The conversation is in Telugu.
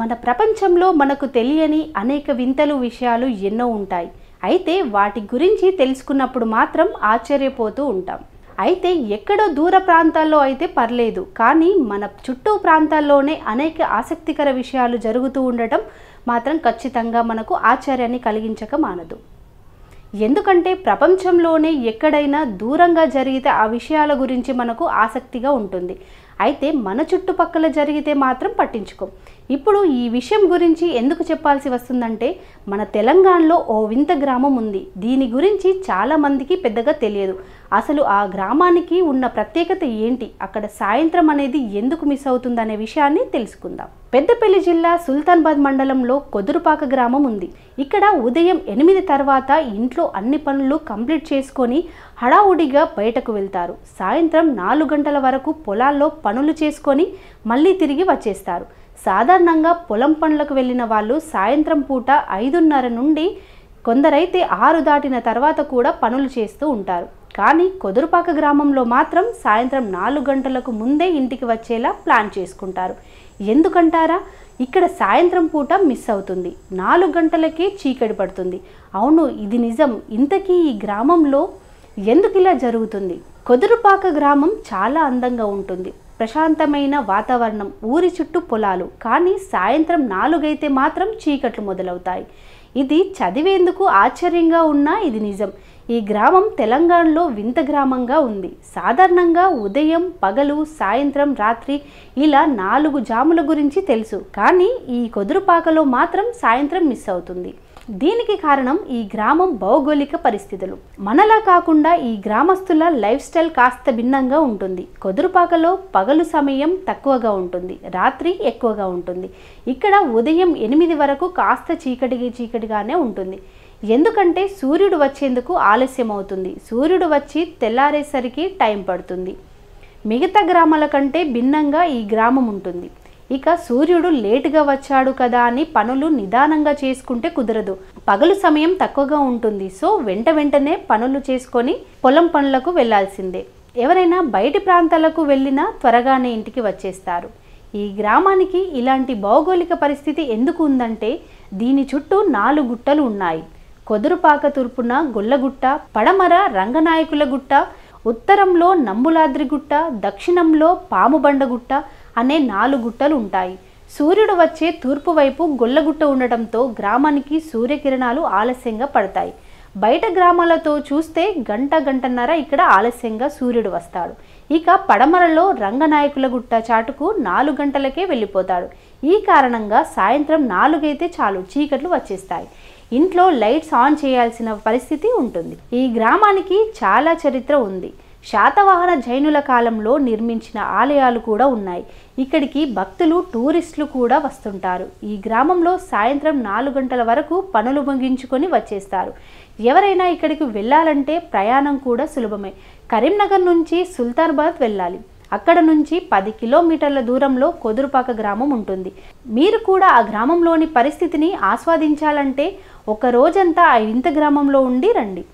మన ప్రపంచంలో మనకు తెలియని అనేక వింతలు విషయాలు ఎన్నో ఉంటాయి అయితే వాటి గురించి తెలుసుకున్నప్పుడు మాత్రం ఆశ్చర్యపోతూ ఉంటాం అయితే ఎక్కడో దూర ప్రాంతాల్లో అయితే పర్లేదు కానీ మన చుట్టూ ప్రాంతాల్లోనే అనేక ఆసక్తికర విషయాలు జరుగుతూ ఉండటం మాత్రం ఖచ్చితంగా మనకు ఆశ్చర్యాన్ని కలిగించక మానదు ఎందుకంటే ప్రపంచంలోనే ఎక్కడైనా దూరంగా జరిగితే ఆ విషయాల గురించి మనకు ఆసక్తిగా ఉంటుంది అయితే మన చుట్టుపక్కల జరిగితే మాత్రం పట్టించుకోం ఇప్పుడు ఈ విషయం గురించి ఎందుకు చెప్పాల్సి వస్తుందంటే మన తెలంగాణలో ఓ వింత గ్రామం ఉంది దీని గురించి చాలామందికి పెద్దగా తెలియదు అసలు ఆ గ్రామానికి ఉన్న ప్రత్యేకత ఏంటి అక్కడ సాయంత్రం అనేది ఎందుకు మిస్ అవుతుందనే విషయాన్ని తెలుసుకుందాం పెద్దపల్లి జిల్లా సుల్తాన్బాద్ మండలంలో కొదురుపాక గ్రామం ఉంది ఇక్కడ ఉదయం ఎనిమిది తర్వాత ఇంట్లో అన్ని పనులు కంప్లీట్ చేసుకొని హడావుడిగా బయటకు వెళ్తారు సాయంత్రం నాలుగు గంటల వరకు పొలాల్లో పనులు చేసుకొని మళ్ళీ తిరిగి వచ్చేస్తారు సాధారణంగా పొలం పనులకు వెళ్ళిన వాళ్ళు సాయంత్రం పూట ఐదున్నర నుండి కొందరైతే ఆరు దాటిన తర్వాత కూడా పనులు చేస్తూ ఉంటారు కానీ కొదురుపాక గ్రామంలో మాత్రం సాయంత్రం నాలుగు గంటలకు ముందే ఇంటికి వచ్చేలా ప్లాన్ చేసుకుంటారు ఎందుకంటారా ఇక్కడ సాయంత్రం పూట మిస్ అవుతుంది నాలుగు గంటలకే చీకటి పడుతుంది అవును ఇది నిజం ఇంతకీ ఈ గ్రామంలో ఎందుకు ఇలా జరుగుతుంది కొదురుపాక గ్రామం చాలా అందంగా ఉంటుంది ప్రశాంతమైన వాతావరణం ఊరి చుట్టూ పొలాలు కానీ సాయంత్రం నాలుగైతే మాత్రం చీకట్లు మొదలవుతాయి ఇది చదివేందుకు ఆశ్చర్యంగా ఉన్నా ఇది నిజం ఈ గ్రామం తెలంగాణలో వింత గ్రామంగా ఉంది సాధారణంగా ఉదయం పగలు సాయంత్రం రాత్రి ఇలా నాలుగు జాముల గురించి తెలుసు కానీ ఈ కొదురుపాకలో మాత్రం సాయంత్రం మిస్ అవుతుంది దీనికి కారణం ఈ గ్రామం భౌగోళిక పరిస్థితులు మనలా కాకుండా ఈ గ్రామస్తుల లైఫ్ స్టైల్ కాస్త భిన్నంగా ఉంటుంది కొదురుపాకలో పగలు సమయం తక్కువగా ఉంటుంది రాత్రి ఎక్కువగా ఉంటుంది ఇక్కడ ఉదయం ఎనిమిది వరకు కాస్త చీకటి చీకటిగానే ఉంటుంది ఎందుకంటే సూర్యుడు వచ్చేందుకు ఆలస్యం అవుతుంది సూర్యుడు వచ్చి తెల్లారేసరికి టైం పడుతుంది మిగతా గ్రామాల కంటే భిన్నంగా ఈ గ్రామం ఉంటుంది ఇక సూర్యుడు లేటుగా వచ్చాడు కదా అని పనులు నిదానంగా చేసుకుంటే కుదరదు పగలు సమయం తక్కువగా ఉంటుంది సో వెంట వెంటనే పనులు చేసుకొని పొలం పనులకు వెళ్లాల్సిందే ఎవరైనా బయటి ప్రాంతాలకు వెళ్ళినా త్వరగానే ఇంటికి వచ్చేస్తారు ఈ గ్రామానికి ఇలాంటి భౌగోళిక పరిస్థితి ఎందుకు ఉందంటే దీని చుట్టూ నాలుగు గుట్టలు ఉన్నాయి కొదురుపాక తూర్పున గొల్లగుట్ట పడమర రంగనాయకుల గుట్ట ఉత్తరంలో నంబులాద్రిగుట్ట దక్షిణంలో పాముబండగుట్ట అనే నాలుగు గుట్టలు ఉంటాయి సూర్యుడు వచ్చే తూర్పు వైపు గొల్లగుట్ట ఉండటంతో గ్రామానికి సూర్యకిరణాలు ఆలస్యంగా పడతాయి బయట గ్రామాలతో చూస్తే గంట గంటన్నర ఇక్కడ ఆలస్యంగా సూర్యుడు వస్తాడు ఇక పడమరలో రంగనాయకుల గుట్ట చాటుకు నాలుగు గంటలకే వెళ్ళిపోతాడు ఈ కారణంగా సాయంత్రం నాలుగైతే చాలు చీకట్లు వచ్చేస్తాయి ఇంట్లో లైట్స్ ఆన్ చేయాల్సిన పరిస్థితి ఉంటుంది ఈ గ్రామానికి చాలా చరిత్ర ఉంది శాతవాహన జైనుల కాలంలో నిర్మించిన ఆలయాలు కూడా ఉన్నాయి ఇక్కడికి భక్తులు టూరిస్టులు కూడా వస్తుంటారు ఈ గ్రామంలో సాయంత్రం నాలుగు గంటల వరకు పనులు ముగించుకొని వచ్చేస్తారు ఎవరైనా ఇక్కడికి వెళ్ళాలంటే ప్రయాణం కూడా సులభమే కరీంనగర్ నుంచి సుల్తాన్బాద్ వెళ్ళాలి అక్కడ నుంచి పది కిలోమీటర్ల దూరంలో కొదురుపాక గ్రామం ఉంటుంది మీరు కూడా ఆ గ్రామంలోని పరిస్థితిని ఆస్వాదించాలంటే ఒక రోజంతా ఆ వింత గ్రామంలో ఉండి రండి